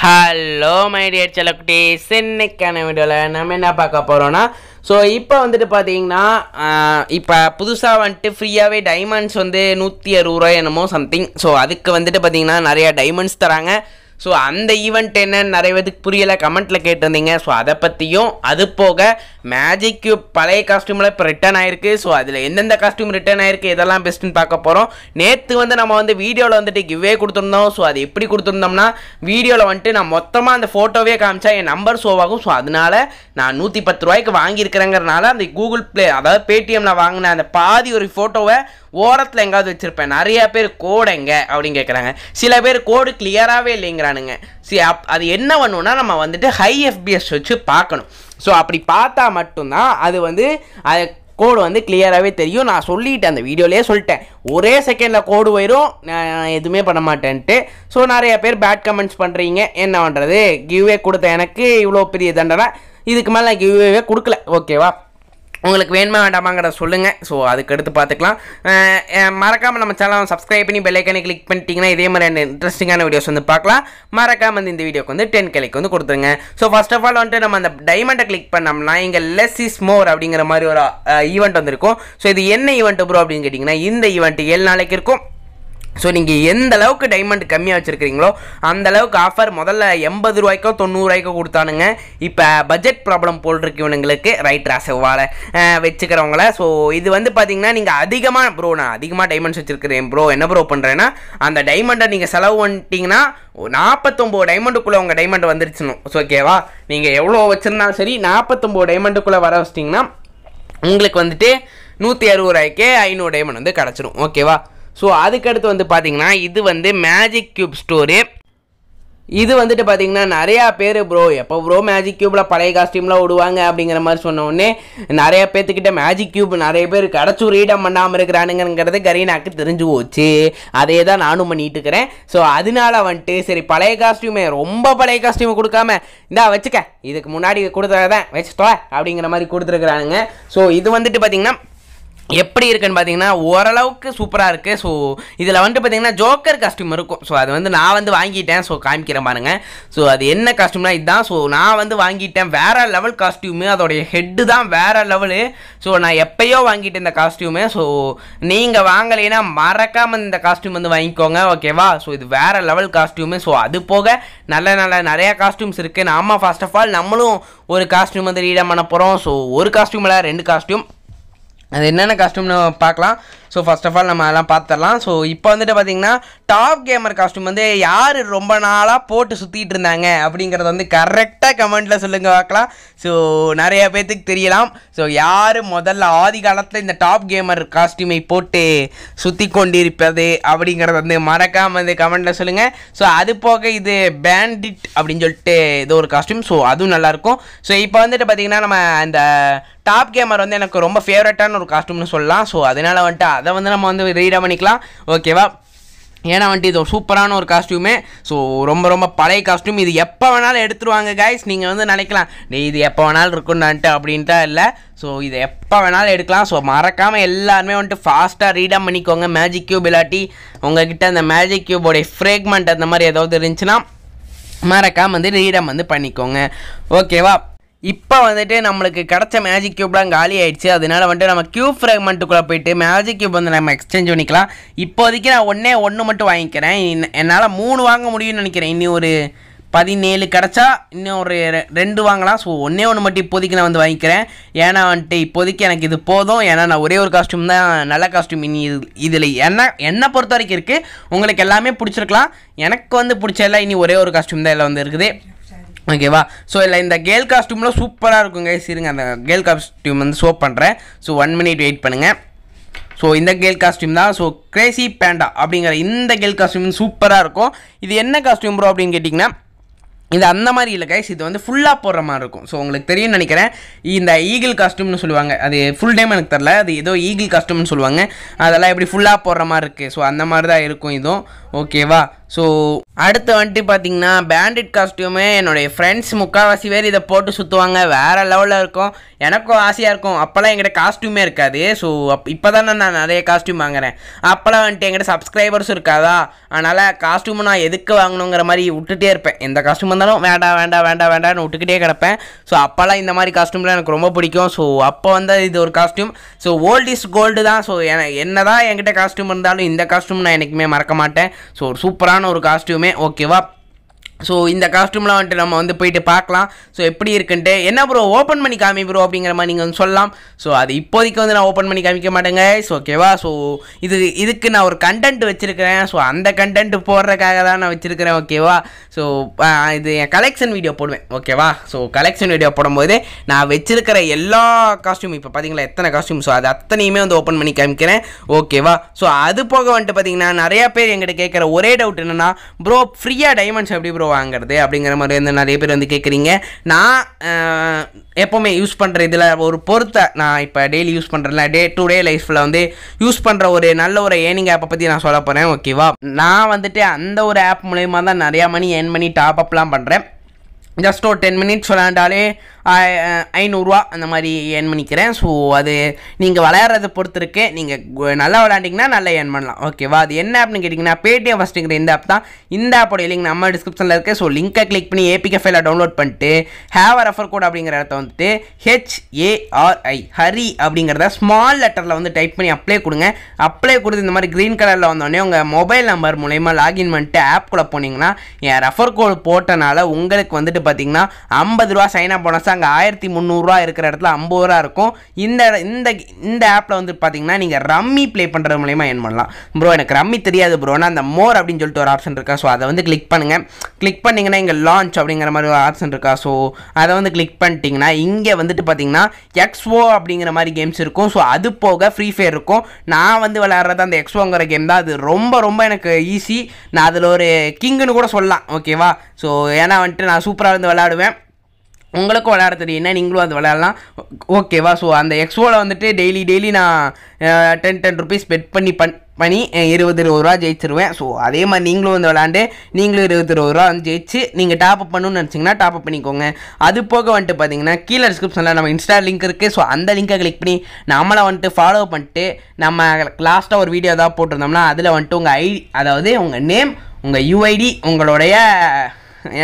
hello my dear செல்லக்குட்டீஸ் இன்னைக்கான வீடியோவில் நம்ம என்ன பார்க்க போகிறோன்னா ஸோ இப்போ வந்துட்டு பார்த்தீங்கன்னா இப்போ புதுசாக வந்துட்டு ஃப்ரீயாகவே டைமண்ட்ஸ் வந்து நூற்றி அறுபது ரூபாய் என்னமோ சம்திங் ஸோ அதுக்கு வந்துட்டு பார்த்தீங்கன்னா நிறையா டைமண்ட்ஸ் தராங்க ஸோ அந்த ஈவெண்ட் என்னன்னு நிறைய பேருக்கு புரியலை கமெண்ட்டில் கேட்டிருந்தீங்க ஸோ அதை பற்றியும் அது போக மேஜிக் பழைய காஸ்ட்யூமில் இப்போ ரிட்டர்ன் ஆயிருக்கு ஸோ அதில் எந்தெந்த காஸ்டியூம் ரிட்டர்ன் ஆயிருக்கு இதெல்லாம் பெஸ்ட்டுன்னு பார்க்க போகிறோம் நேற்று வந்து நம்ம வந்து வீடியோவில் வந்துட்டு கிவ்வே கொடுத்துருந்தோம் ஸோ அது எப்படி கொடுத்துருந்தோம்னா வீடியோவில் வந்துட்டு நான் மொத்தமாக அந்த ஃபோட்டோவே காமிச்சா என் நம்பர் ஷோ ஆகும் ஸோ அதனால் நான் நூற்றி பத்து ரூபாய்க்கு வாங்கியிருக்கிறேங்கிறனால அந்த கூகுள் ப்ளே அதாவது பேடிஎம்மில் வாங்கின அந்த பாதி ஒரு ஃபோட்டோவை ஓரத்தில் எங்காவது வச்சுருப்பேன் நிறையா பேர் கோடு எங்கே அப்படின்னு கேட்குறாங்க சில பேர் கோடு கிளியராகவே இல்லைங்கிற பண்ணிக்கிறானுங்க சரி அப் அது என்ன பண்ணுவோம்னா நம்ம வந்துட்டு ஹை எஃபிஎஸ் வச்சு பார்க்கணும் ஸோ அப்படி பார்த்தா மட்டும்தான் அது வந்து அது கோடு வந்து கிளியராகவே தெரியும் நான் சொல்லிட்டேன் அந்த வீடியோலேயே சொல்லிட்டேன் ஒரே செகண்டில் கோடு போயிடும் நான் எதுவுமே பண்ண மாட்டேன்ட்டு ஸோ நிறைய பேர் பேட் கமெண்ட்ஸ் பண்ணுறீங்க என்ன பண்ணுறது கிவ்வே கொடுத்த எனக்கு இவ்வளோ பெரிய தண்டனை இதுக்கு மேலே நான் கிவ்வேவே கொடுக்கல ஓகேவா உங்களுக்கு வேணுமா வேண்டாமாங்கிற சொல்லுங்கள் ஸோ அதுக்கு எடுத்து பார்த்துக்கலாம் மறக்காமல் நம்ம சேனல் சப்ஸ்கிரைப் பண்ணி பெல்லைக்கானே கிளிக் பண்ணிட்டீங்கன்னா இதே மாதிரி இன்ட்ரெஸ்டிங்கான வீடியோஸ் வந்து பார்க்கலாம் மறக்காமல் வந்து இந்த வீடியோக்கு வந்து டென் கிளைக்கு வந்து கொடுத்துருங்க ஸோ ஃபர்ஸ்ட் ஆஃப் ஆல் வந்துட்டு நம்ம அந்த டைமண்டை கிளிக் பண்ணோம்னா இங்கே லெஸ் இஸ் மோர் அப்படிங்கிற மாதிரி ஒரு ஈவெண்ட் வந்திருக்கும் ஸோ இது என்ன ஈவெண்ட் ப்ரோ அப்படின்னு கேட்டிங்கன்னா இந்த ஈவெண்ட் ஏழு நாளைக்கு இருக்கும் ஸோ நீங்கள் எந்த அளவுக்கு டைமண்ட் கம்மியாக வச்சுருக்கிறீங்களோ அந்தளவுக்கு ஆஃபர் முதல்ல எண்பது ரூபாய்க்கோ தொண்ணூறுரூவாய்க்கோ கொடுத்தானுங்க இப்போ பட்ஜெட் ப்ராப்ளம் போல் இவனுங்களுக்கு ரைட் ராசவால் வச்சுக்கிறவங்கள ஸோ இது வந்து பார்த்தீங்கன்னா நீங்கள் அதிகமாக ப்ரோ நான் அதிகமாக டைமண்ட்ஸ் வச்சுருக்கிறேன் ப்ரோ என்ன ப்ரோ பண்ணுறேன்னா அந்த டைமண்டை நீங்கள் செலவு பண்ணிட்டீங்கன்னா நாற்பத்தொம்போது டைமண்டுக்குள்ளே உங்கள் டைமண்ட் வந்துருச்சுணும் ஸோ ஓகேவா நீங்கள் எவ்வளோ வச்சுருந்தாலும் சரி நாற்பத்தொம்போது டைமண்டுக்குள்ளே வர வச்சிட்டிங்கன்னா உங்களுக்கு வந்துட்டு நூற்றி அறுபது ரூபாய்க்கே ஐநூறு டைமண்ட் வந்து கிடச்சிரும் ஓகேவா ஸோ அதுக்கடுத்து வந்து பார்த்தீங்கன்னா இது வந்து மேஜிக் க்யூப் ஸ்டோரி இது வந்துட்டு பார்த்தீங்கன்னா நிறையா பேர் ப்ரோ எப்போ ப்ரோ மேஜிக் க்யூப்பில் பழைய காஸ்டியூம்லாம் விடுவாங்க அப்படிங்கிற மாதிரி உடனே நிறைய பேர்த்துக்கிட்ட மேஜிக் க்யூப் நிறைய பேர் கிடச்சும் ரீடம் பண்ணாமல் இருக்கிறானுங்கிறது கரீனாக்கு தெரிஞ்சு போச்சு அதே தான் நானும் பண்ணிட்டு இருக்கிறேன் ஸோ அதனால வந்துட்டு சரி பழைய காஸ்டியூமே ரொம்ப பழைய காஸ்டியூம் கொடுக்காம இந்தா வச்சுக்க இதுக்கு முன்னாடி கொடுத்தாதான் வச்சுட்டோ அப்படிங்கிற மாதிரி கொடுத்துருக்குறானுங்க ஸோ இது வந்துட்டு பார்த்தீங்கன்னா எப்படி இருக்குன்னு பார்த்தீங்கன்னா ஓரளவுக்கு சூப்பராக இருக்குது ஸோ இதில் வந்துட்டு பார்த்தீங்கன்னா ஜோக்கர் காஸ்ட்யூம் இருக்கும் ஸோ அது வந்து நான் வந்து வாங்கிட்டேன் ஸோ காமிக்கிறேன் பாருங்க ஸோ அது என்ன காஸ்ட்யூம்னா இதுதான் ஸோ நான் வந்து வாங்கிட்டேன் வேறு லெவல் காஸ்ட்யூமு அதோடைய ஹெட்டு தான் வேறு லெவலு ஸோ நான் எப்பயோ வாங்கிட்டேன் இந்த காஸ்ட்யூமு ஸோ நீங்கள் வாங்கலைன்னா மறக்காமல் இந்த காஸ்ட்யூம் வந்து வாங்கிக்கோங்க ஓகேவா ஸோ இது வேறு லெவல் காஸ்ட்யூமு ஸோ அது போக நல்ல நல்ல நிறையா காஸ்ட்யூம்ஸ் இருக்குது நாம ஃபர்ஸ்ட் ஆஃப் ஆல் நம்மளும் ஒரு காஸ்ட்யூம் வந்து ரீடம் பண்ண போகிறோம் ஸோ ஒரு காஸ்ட்யூமில் ரெண்டு காஸ்ட்யூம் அது என்னென்ன கஷ்டம்னு பார்க்கலாம் ஸோ ஃபஸ்ட் ஆஃப் ஆல் நம்ம அதெல்லாம் பார்த்துடலாம் ஸோ இப்போ வந்துட்டு பார்த்தீங்கன்னா டாப் கேமர் காஸ்ட்யூம் வந்து யார் ரொம்ப நாளாக போட்டு சுற்றிட்டு இருந்தாங்க அப்படிங்கிறத வந்து கரெக்டாக கமெண்ட்டில் சொல்லுங்கள் பார்க்கலாம் ஸோ நிறைய பேர்த்துக்கு தெரியலாம் ஸோ யார் முதல்ல ஆதி காலத்தில் இந்த டாப் கேமர் காஸ்ட்யூமை போட்டு சுற்றி கொண்டிருப்பது அப்படிங்கிறத வந்து மறக்காமல் வந்து கமெண்ட்டில் சொல்லுங்கள் ஸோ அது போக இது பேண்டிட் அப்படின்னு சொல்லிட்டு இது ஒரு காஸ்ட்யூம் ஸோ அதுவும் நல்லாயிருக்கும் ஸோ இப்போ வந்துட்டு பார்த்தீங்கன்னா நம்ம அந்த டாப் கேமர் வந்து எனக்கு ரொம்ப ஃபேவரட்டான ஒரு காஸ்ட்யூம்னு சொல்லலாம் ஸோ அதனால் வந்துட்டு அதை வந்து நம்ம வந்து ரீடாக பண்ணிக்கலாம் ஓகேவா ஏன்னா வந்துட்டு இது சூப்பரான ஒரு காஸ்ட்யூமே ஸோ ரொம்ப ரொம்ப பழைய காஸ்ட்யூம் இது எப்போ வேணாலும் எடுத்துருவாங்க கைஸ் நீங்கள் வந்து நினைக்கலாம் நீ இது எப்போ வேணாலும் இருக்குன்னான்ட்டு அப்படின்ட்டு இல்லை ஸோ இதை எப்போ வேணாலும் எடுக்கலாம் ஸோ மறக்காமல் எல்லாருமே வந்துட்டு ஃபாஸ்ட்டாக ரீடம் பண்ணிக்கோங்க மேஜிக் க்யூப் இல்லாட்டி உங்ககிட்ட அந்த மேஜிக் க்யூபோடைய ஃப்ரேக்மெண்ட் அந்த மாதிரி ஏதாவது இருந்துச்சுன்னா மறக்காமல் வந்து ரீடம் வந்து பண்ணிக்கோங்க ஓகேவா இப்போ வந்துட்டு நம்மளுக்கு கிடச்ச மேஜிக் க்யூப்லாம் காலி ஆயிடுச்சு அதனால வந்துட்டு நம்ம க்யூப் ஃப்ரேக்மெண்ட்டுக்குள்ளே போயிட்டு மேஜிக் கியூப் வந்து நம்ம எக்ஸ்சேஞ்ச் பண்ணிக்கலாம் இப்போதைக்கு நான் ஒன்றே ஒன்று மட்டும் வாங்கிக்கிறேன் என்னால் மூணு வாங்க முடியும்னு நினைக்கிறேன் இன்னும் ஒரு பதினேழு கிடச்சா இன்னும் ஒரு ரெண்டு வாங்கலாம் ஸோ ஒன்றே ஒன்று மட்டும் இப்போதைக்கு நான் வந்து வாங்கிக்கிறேன் ஏன்னா வந்துட்டு இப்போதைக்கு எனக்கு இது போதும் ஏன்னா நான் ஒரே ஒரு காஸ்ட்யூம் தான் நல்ல காஸ்ட்யூம் இனி இது இதில் என்ன என்னை பொறுத்த வரைக்கும் இருக்குது உங்களுக்கு எல்லாமே பிடிச்சிருக்கலாம் எனக்கு வந்து பிடிச்ச எல்லாம் இனி ஒரே ஒரு காஸ்ட்யூம் தான் இதில் வந்து இருக்குது ஓகேவா ஸோ இல்லை இந்த கேல் காஸ்டியூமில் சூப்பராக இருக்கும் கைஸ் இருங்க அந்த கேர்ள் காஸ்டியூம் வந்து ஷோ பண்ணுறேன் ஸோ ஒன் மினிட் வெயிட் பண்ணுங்கள் ஸோ இந்த கேர்ள் காஸ்டியூம் தான் ஸோ கிரேசி பேண்டா அப்படிங்கிற இந்த கேல் காஸ்டியூம் சூப்பராக இருக்கும் இது என்ன காஸ்டியூம் ப்ரோ அப்படின்னு கேட்டிங்கன்னா இது அந்த மாதிரி இல்லை கைஸ் இது வந்து ஃபுல்லாக போடுற மாதிரி இருக்கும் ஸோ உங்களுக்கு தெரியும்னு நினைக்கிறேன் இந்த ஈகிள் காஸ்டியூம்னு சொல்லுவாங்க அது ஃபுல் டைம் எனக்கு தெரில அது ஏதோ ஈகிள் காஸ்டியூம்னு சொல்லுவாங்க அதெல்லாம் எப்படி ஃபுல்லாக போடுற மாதிரி இருக்குது ஸோ அந்த மாதிரி தான் இருக்கும் இதுவும் ஓகேவா ஸோ அடுத்து வந்துட்டு பார்த்தீங்கன்னா பேண்டிட் காஸ்டியூமே என்னுடைய ஃப்ரெண்ட்ஸ் முக்கால்வாசி பேர் இதை போட்டு சுற்றுவாங்க வேறு லெவலில் இருக்கும் எனக்கும் ஆசையாக இருக்கும் அப்போல்லாம் எங்கிட்ட காஸ்டியூமே இருக்காது ஸோ அப் இப்போ தானே நான் நிறைய காஸ்டியூம் வாங்குறேன் அப்போல்லாம் வந்துட்டு எங்கிட்ட சப்ஸ்கிரைபர்ஸும் இருக்காதா அதனால் காஸ்டியூம் நான் எதுக்கு வாங்கணுங்கிற மாதிரி விட்டுட்டே இருப்பேன் எந்த காஸ்டியூம் இருந்தாலும் வேண்டாம் வேண்டாம் வேண்டாம் வேண்டாம்னு விட்டுக்கிட்டே கிடப்பேன் ஸோ அப்போல்லாம் இந்த மாதிரி காஸ்ட்யூம்லாம் எனக்கு ரொம்ப பிடிக்கும் ஸோ அப்போ வந்தால் இது ஒரு costume so old is gold தான் ஸோ என்ன தான் என்கிட்ட காஸ்டியூம் இருந்தாலும் இந்த காஸ்டியூம் நான் என்றைக்குமே மறக்க மாட்டேன் ஸோ ஒரு சூப்பராக ஷான் ஒரு காஸ்டியூமே ஓகேவா ஸோ இந்த காஸ்ட்யூம்லாம் வந்துட்டு நம்ம வந்து போயிட்டு பார்க்கலாம் ஸோ எப்படி இருக்குன்ட்டு என்ன ப்ரோ ஓப்பன் பண்ணி காமி ப்ரோ அப்படிங்கிற மாதிரி நீங்கள் வந்து சொல்லலாம் ஸோ அது இப்போதைக்கு வந்து நான் ஓப்பன் பண்ணி காமிக்க மாட்டேங்க ஸோ ஓகேவா ஸோ இது இதுக்கு நான் ஒரு கண்டென்ட் வச்சுருக்கிறேன் ஸோ அந்த கண்டென்ட் போடுறதுக்காக தான் நான் வச்சுருக்கிறேன் ஓகேவா ஸோ இது என் கலெக்ஷன் வீடியோ போடுவேன் ஓகேவா ஸோ கலெக்ஷன் வீடியோ போடும்போது நான் வச்சிருக்கிற எல்லா காஸ்ட்யூம் இப்போ பார்த்தீங்களா எத்தனை காஸ்ட்யூம் ஸோ அது அத்தனையுமே வந்து ஓப்பன் பண்ணி காமிக்கிறேன் ஓகேவா ஸோ அது போக வந்துட்டு பார்த்தீங்கன்னா நிறையா பேர் எங்கிட்ட கேட்குற ஒரே டவுட் என்னென்னா ப்ரோ ஃப்ரீயாக டைமண்ட்ஸ் எப்படி ப்ரோ ப்ரோ வாங்குறது அப்படிங்கிற மாதிரி வந்து நிறைய பேர் வந்து கேட்குறீங்க நான் எப்போவுமே யூஸ் பண்ணுற இதில் ஒரு பொருத்தை நான் இப்போ டெய்லி யூஸ் பண்ணுறதுல டே டு டே லைஃப்பில் வந்து யூஸ் பண்ணுற ஒரு நல்ல ஒரு ஏர்னிங் ஆப்பை பற்றி நான் சொல்ல போகிறேன் ஓகேவா நான் வந்துட்டு அந்த ஒரு ஆப் மூலயமா தான் நிறையா மணி ஏர்ன் பண்ணி டாப் அப்லாம் பண்ணுறேன் ஜஸ்ட் ஒரு டென் மினிட்ஸ் விளாண்டாலே ஐநூறுரூவா அந்த மாதிரி ஏர்ன் பண்ணிக்கிறேன் ஸோ அது நீங்கள் விளையாடுறதை பொறுத்து நீங்கள் நல்லா விளையாண்டிங்கன்னா நல்லா ஏர்ன் பண்ணலாம் ஓகேவா அது என்ன ஆப்னு கேட்டிங்கன்னா பேடிஎம் ஃபஸ்ட்டுங்கிற இந்த ஆப் தான் இந்த ஆப்போடைய லிங்க் நம்ம டிஸ்கிரிப்ஷனில் இருக்குது ஸோ லிங்க்கை கிளிக் பண்ணி ஏபிகே ஃபைலாக டவுன்லோட் பண்ணிட்டு ஹேவ் ரெஃபர் கோட் அப்படிங்கிற இடத்த வந்துட்டு ஹெச்ஏஆர்ஐ ஹரி அப்படிங்கிறத ஸ்மால் லெட்டரில் வந்து டைப் பண்ணி அப்ளை கொடுங்க அப்ளை கொடுத்து இந்த மாதிரி க்ரீன் கலரில் வந்தோடனே உங்கள் மொபைல் நம்பர் மூலயமா லாகின் பண்ணிட்டு ஆப் கூட போனீங்கன்னா என் ரெஃபர் கோட் போட்டனால உங்களுக்கு வந்துட்டு பார்த்தீங்கன்னா ஐம்பது ரூபா சைன் அப் போனஸாக அங்கே ஆயிரத்தி முந்நூறுரூவா இருக்கிற இடத்துல ஐம்பது ரூபா இருக்கும் இந்த இந்த இந்த ஆப்பில் வந்து பார்த்தீங்கன்னா நீங்கள் ரம்மி ப்ளே பண்ணுறது மூலயமா என் பண்ணலாம் ப்ரோ எனக்கு ரம்மி தெரியாது ப்ரோனா அந்த மோர் அப்படின்னு சொல்லிட்டு ஒரு ஆப்ஷன் இருக்கா ஸோ அதை வந்து கிளிக் பண்ணுங்கள் கிளிக் பண்ணிங்கன்னா இங்கே லான்ச் அப்படிங்கிற மாதிரி ஒரு ஆப்ஷன் இருக்கா ஸோ அதை வந்து கிளிக் பண்ணிட்டீங்கன்னா இங்கே வந்துட்டு பார்த்தீங்கன்னா எக்ஸ்ஓ அப்படிங்கிற மாதிரி கேம்ஸ் இருக்கும் ஸோ அது போக ஃப்ரீ ஃபயர் இருக்கும் நான் வந்து விளையாடுறது அந்த எக்ஸ்ஓங்கிற கேம் தான் அது ரொம்ப ரொம்ப எனக்கு ஈஸி நான் அதில் ஒரு கிங்குன்னு கூட சொல்லலாம் ஓகேவா ஸோ ஏன்னா வந்துட்டு நான் சூப்பராக இருந்து விளையாடுவேன் உங்களுக்கும் விளையாட தெரியும்னா நீங்களும் அது விளையாடலாம் ஓகேவா ஸோ அந்த எக்ஸ்போவில் வந்துட்டு டெய்லி டெய்லி நான் டென் டென் ருபீஸ் பெட் பண்ணி பண் பண்ணி இருபது இருபது ரூபா ஜெயிச்சிருவேன் ஸோ அதே மாதிரி நீங்களும் வந்து விளாண்டு நீங்களும் இருபது இருபது ரூபா வந்து ஜெயிச்சு நீங்கள் டாப் அப் பண்ணணும்னு நினச்சிங்கன்னா டாப் அப் பண்ணிக்கோங்க அது போக வந்துட்டு பார்த்தீங்கன்னா கீழே டிஸ்கிரிப்ஷனில் நம்ம இன்ஸ்டா லிங்க் இருக்குது ஸோ அந்த லிங்கை கிளிக் பண்ணி நம்மளை வந்துட்டு ஃபாலோ பண்ணிட்டு நம்ம லாஸ்ட்டாக ஒரு வீடியோ ஏதாவது போட்டிருந்தோம்னா அதில் வந்துட்டு உங்கள் ஐடி அதாவது உங்கள் நேம் உங்கள் யூஐடி உங்களுடைய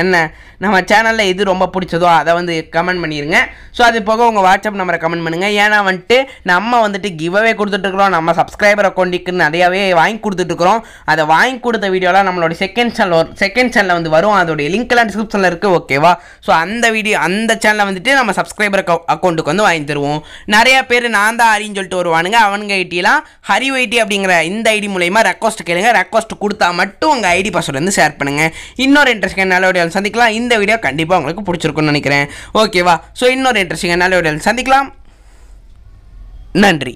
என்ன நம்ம சேனலில் எது ரொம்ப பிடிச்சதோ அதை வந்து கமெண்ட் பண்ணிடுங்க ஸோ அது போக உங்கள் வாட்ஸ்அப் நம்பரை கமெண்ட் பண்ணுங்கள் ஏன்னா வந்துட்டு நம்ம வந்துட்டு கிவ்அவே கொடுத்துட்ருக்குறோம் நம்ம சப்ஸ்கிரைபர் அக்கௌண்ட்டுக்கு நிறையாவே வாங்கி கொடுத்துட்ருக்குறோம் அதை வாங்கி கொடுத்த வீடியோலாம் நம்மளோட செகண்ட் சேனல் வரும் செகண்ட் சேனலில் வந்து வரும் அதோடைய லிங்க்லாம் டிஸ்கிரிப்ஷனில் இருக்குது ஓகேவா ஸோ அந்த வீடியோ அந்த சேனலை வந்துட்டு நம்ம சப்ஸ்கிரைபர் அக்கௌண்ட்டுக்கு வந்து வாங்கி தருவோம் நிறையா பேர் நான் தான் ஹரின்னு சொல்லிட்டு வருவானுங்க அவனுங்க ஐடியெலாம் ஹரி ஐடி அப்படிங்கிற இந்த ஐடி மூலயமா ரெக்வஸ்ட் கேளுங்க ரெக்வஸ்ட் கொடுத்தா மட்டும் உங்கள் ஐடி பாஸ்வேர்டு வந்து ஷேர் பண்ணுங்கள் இன்னொரு இன்ட்ரெஸ்ட் நல்ல வீடியோ சந்திக்கலாம் இந்த இந்த வீடியோ கண்டிப்பாக உங்களுக்கு பிடிச்சிருக்கும்னு நினைக்கிறேன் ஓகேவா ஸோ இன்னொரு இன்ட்ரெஸ்டிங்கான வீடியோ சந்திக்கலாம் நன்றி